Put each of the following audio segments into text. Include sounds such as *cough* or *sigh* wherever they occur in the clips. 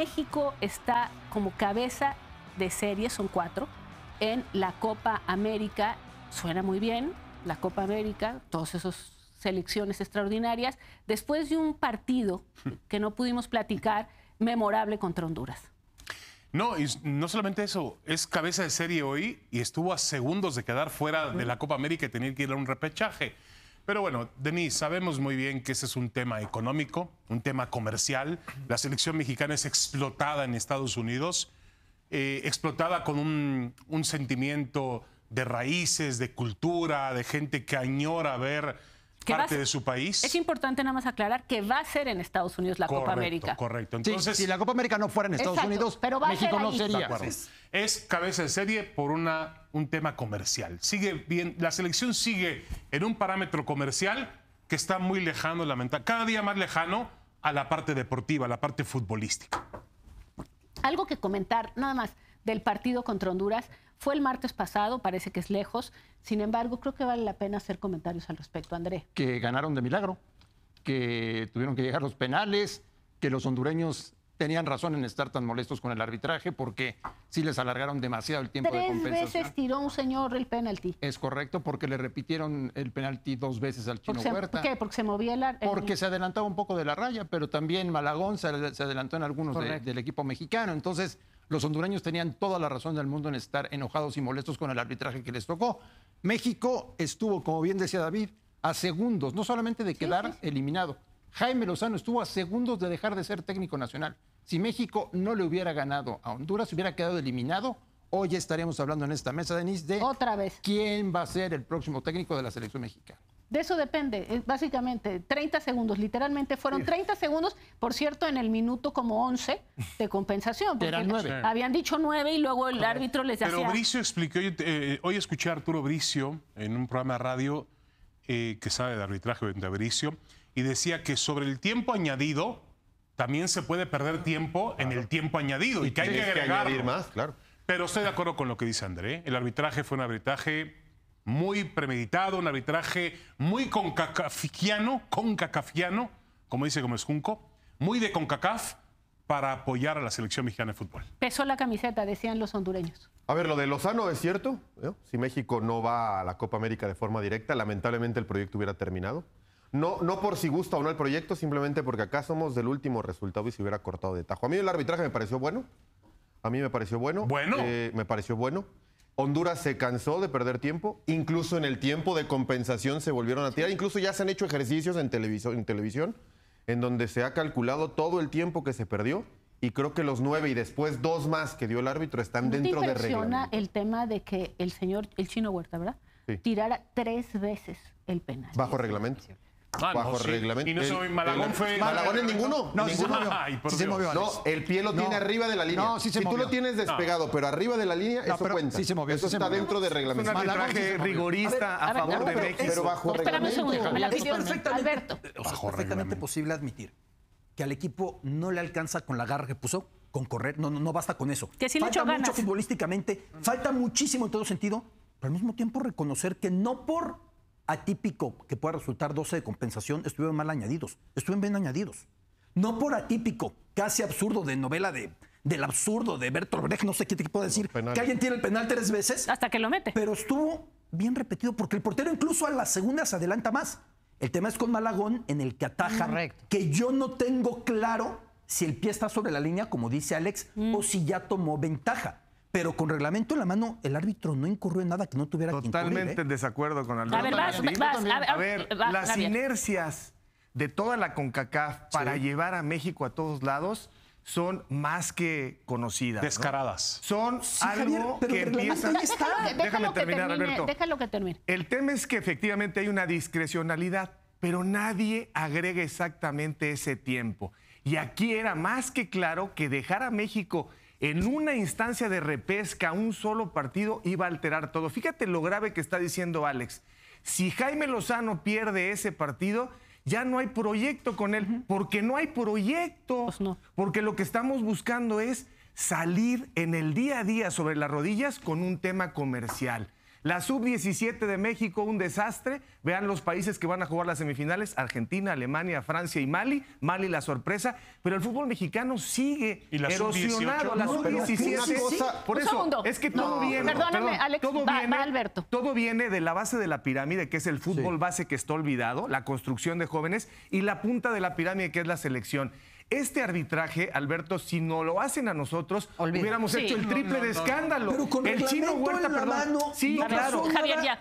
México está como cabeza de serie, son cuatro, en la Copa América. Suena muy bien, la Copa América, todas esas selecciones extraordinarias, después de un partido *laughs* que no pudimos platicar, memorable contra Honduras. No, y no solamente eso, es cabeza de serie hoy y estuvo a segundos de quedar fuera de la Copa América y tener que ir a un repechaje. Pero bueno, Denis, sabemos muy bien que ese es un tema económico, un tema comercial. La selección mexicana es explotada en Estados Unidos, eh, explotada con un, sentimiento de raíces, de cultura, de gente que añora ver parte de su país. Es importante nada más aclarar que va a ser en Estados Unidos la Copa América. Correcto. Entonces, si la Copa América no fuera en Estados Unidos, México no sería. Es, cabeza de serie por una, un tema comercial. Sigue bien, la selección sigue en un parámetro comercial que está muy lejano, lamentablemente, cada día más lejano a la parte deportiva, a la parte futbolística. Algo que comentar, nada más del partido contra Honduras. Fue el martes pasado, parece que es lejos. Sin embargo, creo que vale la pena hacer comentarios al respecto, André. Que ganaron de milagro, que tuvieron que llegar los penales, que los hondureños tenían razón en estar tan molestos con el arbitraje porque sí les alargaron demasiado el tiempo de compensación. Tres veces tiró un señor el penalti. Es correcto, porque le repitieron el penalti dos veces al Chino Huerta. ¿Por qué? Porque se movía el... Porque se adelantaba un poco de la raya, pero también Malagón se, adelantó en algunos del equipo mexicano. Entonces, los hondureños tenían toda la razón del mundo en estar enojados y molestos con el arbitraje que les tocó. México estuvo, como bien decía David, a segundos, no solamente de quedar eliminado. Jaime Lozano estuvo a segundos de dejar de ser técnico nacional. Si México no le hubiera ganado a Honduras, hubiera quedado eliminado. Hoy estaríamos hablando en esta mesa, Denise, de Otra vez. quién va a ser el próximo técnico de la selección mexicana. De eso depende, eh, básicamente 30 segundos, literalmente fueron 30 segundos, por cierto, en el minuto como 11 de compensación. Porque Habían dicho 9 y luego el árbitro les decía... Pero Bricio explicó, eh, eh, hoy escuché a Arturo Bricio en un programa de radio que sabe de arbitraje de Bricio y decía que sobre el tiempo añadido también se puede perder tiempo en el tiempo añadido y, que hay que agregar más, claro. Pero estoy de acuerdo con lo que dice André, el arbitraje fue un arbitraje muy premeditado, un arbitraje muy concacafiano, concacafiano, como dice Gómez Junco, muy de concacaf para apoyar a la selección mexicana de fútbol. Pesó la camiseta, decían los hondureños. A ver, lo de Lozano es cierto. Si México no va a la Copa América de forma directa, lamentablemente el proyecto hubiera terminado. No, no por si gusta o no el proyecto, simplemente porque acá somos del último resultado y se hubiera cortado de tajo. A mí el arbitraje me pareció bueno. A mí me pareció bueno. Bueno. Eh, me pareció bueno. Honduras se cansó de perder tiempo, incluso en el tiempo de compensación se volvieron a tirar, incluso ya se han hecho ejercicios en, en televisión en donde se ha calculado todo el tiempo que se perdió y creo que los nueve y después dos más que dio el árbitro están dentro de regla. el tema de que el señor, el chino Huerta, ¿verdad? Tirara tres veces el penal. Bajo reglamento bajo reglamento. Y no se movió Malagón fue. Malagón en ninguno. No, se movió. se movió no, el pie lo tiene arriba de la línea. No, si tú lo tienes despegado, pero arriba de la línea, eso cuenta. Sí se movió. Eso está dentro de reglamento. Es un rigorista a, favor de México. Pero, bajo reglamento. Es perfectamente, Alberto. perfectamente posible admitir que al equipo no le alcanza con la garra que puso. Con correr, no, no, basta con eso. falta mucho futbolísticamente, falta muchísimo en todo sentido, pero al mismo tiempo reconocer que no por atípico que pueda resultar 12 de compensación estuvieron mal añadidos, estuvieron bien añadidos. No por atípico, casi absurdo de novela de, del absurdo de Bertolt Brecht, no sé qué te puedo decir, que alguien tiene el penal tres veces. Hasta que lo mete. Pero estuvo bien repetido porque el portero incluso a las segundas se adelanta más. El tema es con Malagón en el que ataja, que yo no tengo claro si el pie está sobre la línea, como dice Alex, mm. o si ya tomó ventaja pero con reglamento en la mano, el árbitro no incurrió en nada que no tuviera Totalmente que ¿eh? Totalmente en desacuerdo con Alberto. A ver, a ver, las inercias de toda la CONCACAF para llevar a México a todos lados son más que conocidas. Descaradas. Son algo que empieza... Está. Déjame terminar, Alberto. Déjalo que termine. El tema es que efectivamente hay una discrecionalidad, pero nadie agrega exactamente ese tiempo. Y aquí era más que claro que dejar a México en una instancia de repesca, un solo partido iba a alterar todo. Fíjate lo grave que está diciendo Alex. Si Jaime Lozano pierde ese partido, ya no hay proyecto con él, porque no hay proyecto. Pues porque lo que estamos buscando es salir en el día a día sobre las rodillas con un tema comercial. La sub-17 de México, un desastre. Vean los países que van a jugar las semifinales, Argentina, Alemania, Francia y Mali. Mali la sorpresa, pero el fútbol mexicano sigue ¿Y erosionado. La sub-17, por un segundo. es que todo viene... Perdóname, Alberto. Todo viene de la base de la pirámide, que es el fútbol base que está olvidado, la construcción de jóvenes, y la punta de la pirámide, que es la selección. Este arbitraje, Alberto, si no lo hacen a nosotros, hubiéramos hecho el triple de escándalo. con el chino la Mano, sí, claro.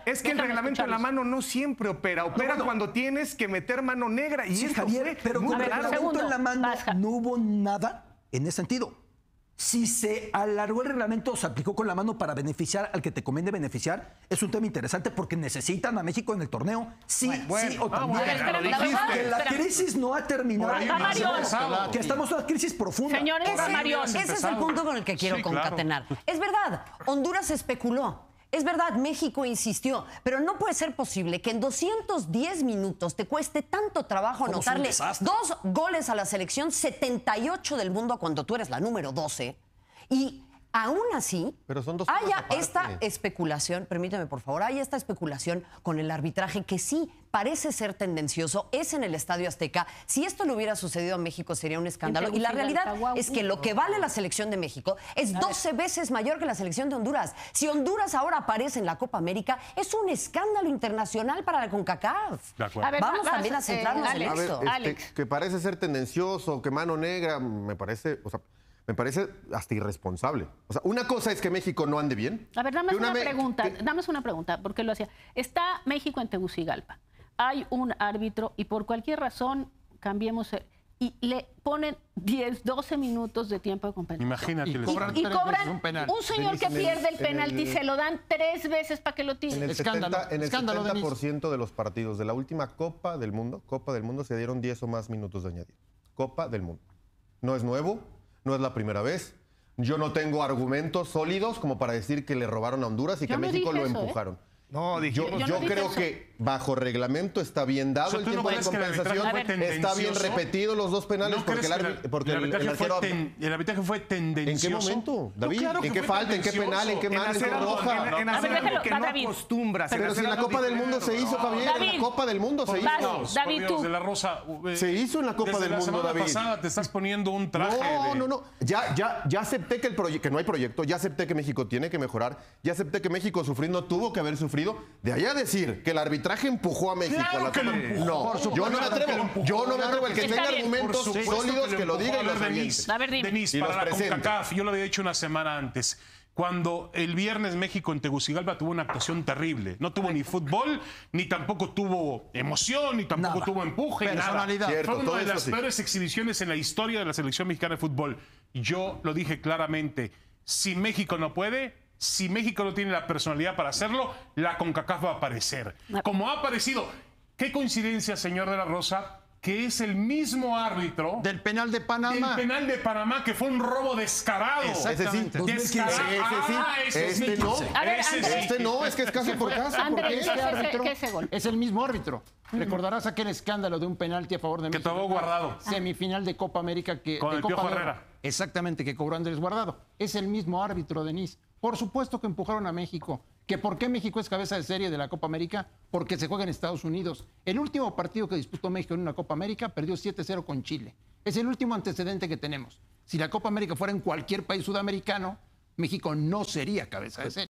es que el reglamento en la mano no siempre opera. Opera cuando tienes que meter mano negra. Y es Javier, pero con el reglamento en la mano no hubo nada en ese sentido. Si se alargó el reglamento o se aplicó con la mano para beneficiar al que te conviene beneficiar, es un tema interesante porque necesitan a México en el torneo. Sí, sí o también. la crisis no ha terminado. que estamos en una crisis profunda. Señores, ese, es el punto con el que quiero concatenar. Es verdad, Honduras especuló es verdad, México insistió, pero no puede ser posible que en 210 minutos te cueste tanto trabajo anotarle dos goles a la selección 78 del mundo cuando tú eres la número 12 y aún así Pero son haya esta especulación, permíteme por favor, haya esta especulación con el arbitraje que sí parece ser tendencioso, es en el Estadio Azteca. Si esto le hubiera sucedido a México sería un escándalo. Y la realidad es que lo que vale la selección de México es 12 veces mayor que la selección de Honduras. Si Honduras ahora aparece en la Copa América, es un escándalo internacional para la CONCACAF. Vamos también a centrarnos en eh, esto. Este, que parece ser tendencioso, que mano negra, me parece... O sea, me parece hasta irresponsable. O sea, una cosa es que México no ande bien. A ver, dame una, pregunta, dame una pregunta, porque lo hacía. Está México en Tegucigalpa. Hay un árbitro y por cualquier razón cambiemos. y le ponen 10, 12 minutos de tiempo de compensación. Imagínate, le cobran, un, penal. un, señor que pierde el penalti, se lo dan tres veces para que lo tire. En el escándalo, 70, en de los partidos de la última Copa del Mundo, Copa del Mundo se dieron 10 o más minutos de añadir. Copa del Mundo. No es nuevo, no es la primera vez. Yo no tengo argumentos sólidos como para decir que le robaron a Honduras y que México lo ¿eh? empujaron. No, dije, yo, creo que bajo reglamento está bien dado el tiempo de compensación, está bien repetido los dos penales porque, el, arbitraje fue tendencioso. ¿En qué momento, David? ¿En qué falta? ¿En qué penal? ¿En qué mano? ¿En qué roja? En, hacer algo que no acostumbras. Pero si en la Copa del Mundo se hizo, Javier, en la Copa del Mundo se hizo. David, De la Rosa, eh, se hizo en la Copa del Mundo, David. pasada te estás poniendo un traje. No, no, no. Ya, acepté que, el que no hay proyecto, ya acepté que México tiene que mejorar, ya acepté que México sufriendo tuvo que haber sufrido. De ahí a decir que el arbitraje empujó a México. No, yo no me atrevo. Yo no me atrevo. El que tenga argumentos sólidos que, lo diga y los Denise, a ver, Denise, para la CONCACAF, yo lo había dicho una semana antes. Cuando el viernes México en Tegucigalpa tuvo una actuación terrible. No tuvo ni fútbol, ni tampoco tuvo emoción, ni tampoco tuvo empuje, personalidad. Nada. Cierto, Fue una de las peores exhibiciones en la historia de la selección mexicana de fútbol. Yo lo dije claramente. Si México no puede, si México no tiene la personalidad para hacerlo, la CONCACAF va a aparecer. Ah. Como ha aparecido. Qué coincidencia, señor de la Rosa, que es el mismo árbitro del penal de Panamá. Del penal de Panamá que fue un robo descarado. Exactamente. Ah, ese este sí. Este no. Este no, es que es caso por caso. árbitro es el mismo árbitro. Recordarás aquel escándalo de un penalti a favor de México. Que todo guardado. Ah. Semifinal de Copa América que. Con el Copa Exactamente, que cobró Andrés Guardado. Es el mismo árbitro, Denise. Por supuesto que empujaron a México. ¿Que por qué México es cabeza de serie de la Copa América? Porque se juega en Estados Unidos. El último partido que disputó México en una Copa América perdió 7-0 con Chile. Es el último antecedente que tenemos. Si la Copa América fuera en cualquier país sudamericano, México no sería cabeza de pues serie.